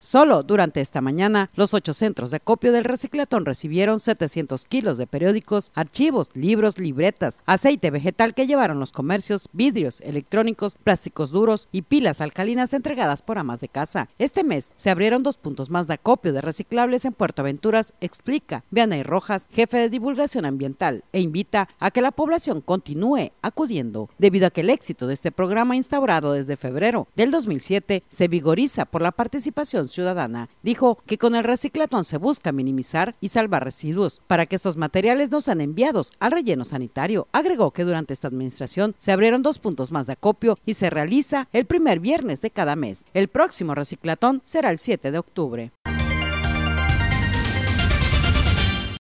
Solo durante esta mañana, los ocho centros de acopio del reciclatón recibieron 700 kilos de periódicos, archivos, libros, libretas, aceite vegetal que llevaron los comercios, vidrios, electrónicos, plásticos duros y pilas alcalinas entregadas por amas de casa. Este mes se abrieron dos puntos más de acopio de reciclables en Puerto Aventuras, explica Vianey Rojas, jefe de divulgación ambiental, e invita a que la población continúe acudiendo, debido a que el éxito de este programa instaurado desde febrero del 2007 se vigoriza por la participación Ciudadana, dijo que con el reciclatón se busca minimizar y salvar residuos para que estos materiales no sean enviados al relleno sanitario. Agregó que durante esta administración se abrieron dos puntos más de acopio y se realiza el primer viernes de cada mes. El próximo reciclatón será el 7 de octubre.